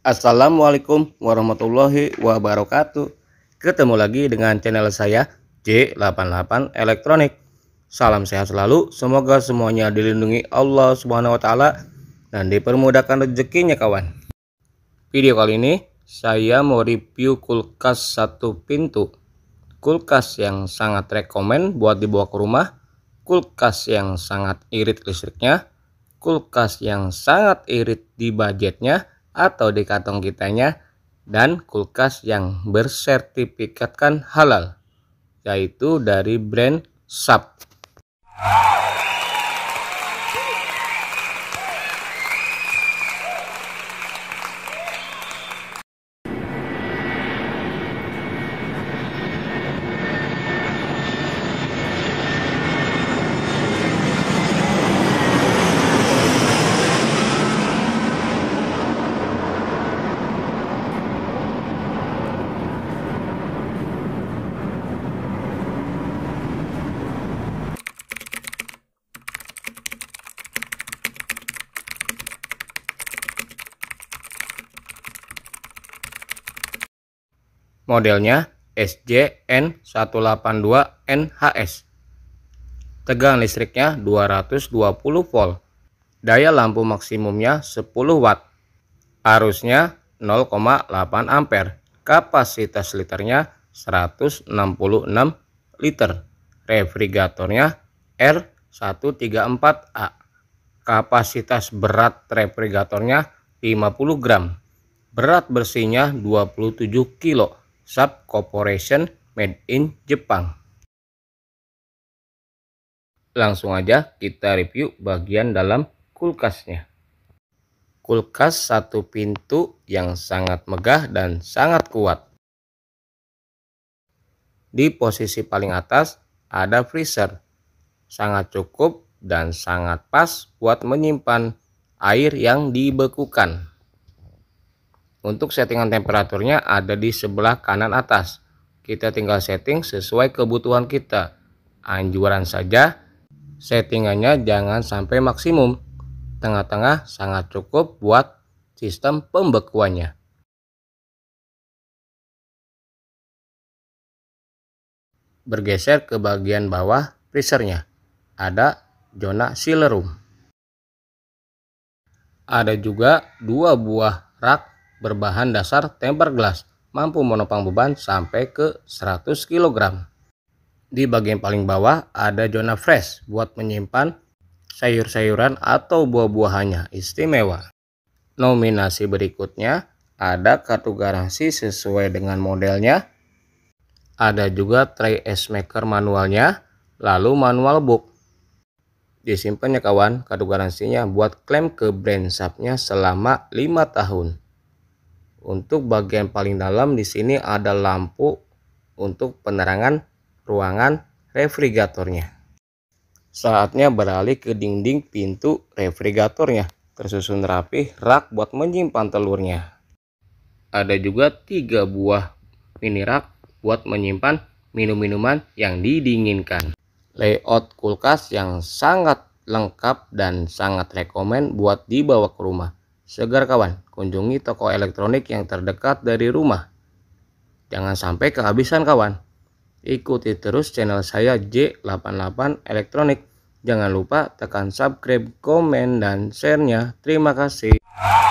Assalamualaikum warahmatullahi wabarakatuh. Ketemu lagi dengan channel saya J88 Elektronik. Salam sehat selalu, semoga semuanya dilindungi Allah Subhanahu wa taala dan dipermudahkan rezekinya kawan. Video kali ini saya mau review kulkas satu pintu. Kulkas yang sangat rekomen buat dibawa ke rumah kulkas yang sangat irit listriknya, kulkas yang sangat irit di budgetnya, atau di kantong kitanya dan kulkas yang bersertifikatkan halal yaitu dari brand Sharp. modelnya SJN182NHS. Tegang listriknya 220 volt. Daya lampu maksimumnya 10 watt. Arusnya 0,8 ampere. Kapasitas liternya 166 liter. Refrigeratornya R134A. Kapasitas berat refrigeratornya 50 gram. Berat bersihnya 27 kilo Sub Corporation Made in Jepang. Langsung aja kita review bagian dalam kulkasnya. Kulkas satu pintu yang sangat megah dan sangat kuat. Di posisi paling atas ada freezer. Sangat cukup dan sangat pas buat menyimpan air yang dibekukan. Untuk settingan temperaturnya ada di sebelah kanan atas. Kita tinggal setting sesuai kebutuhan kita. Anjuran saja, settingannya jangan sampai maksimum. Tengah-tengah sangat cukup buat sistem pembekuannya. Bergeser ke bagian bawah freezernya, ada zona silerum. room. Ada juga dua buah rak berbahan dasar tempered glass mampu menopang beban sampai ke 100 kg. Di bagian paling bawah ada zona fresh buat menyimpan sayur-sayuran atau buah-buahannya istimewa. Nominasi berikutnya ada kartu garansi sesuai dengan modelnya. Ada juga tray es maker manualnya, lalu manual book. Disimpan ya kawan kartu garansinya buat klaim ke brand subnya selama 5 tahun. Untuk bagian paling dalam di sini ada lampu untuk penerangan ruangan refrigeratornya. Saatnya beralih ke dinding pintu refrigeratornya. Tersusun rapi rak buat menyimpan telurnya. Ada juga tiga buah mini rak buat menyimpan minum-minuman yang didinginkan. Layout kulkas yang sangat lengkap dan sangat rekomen buat dibawa ke rumah. Segar kawan, kunjungi toko elektronik yang terdekat dari rumah. Jangan sampai kehabisan kawan. Ikuti terus channel saya J88 Elektronik. Jangan lupa tekan subscribe, komen, dan share-nya. Terima kasih.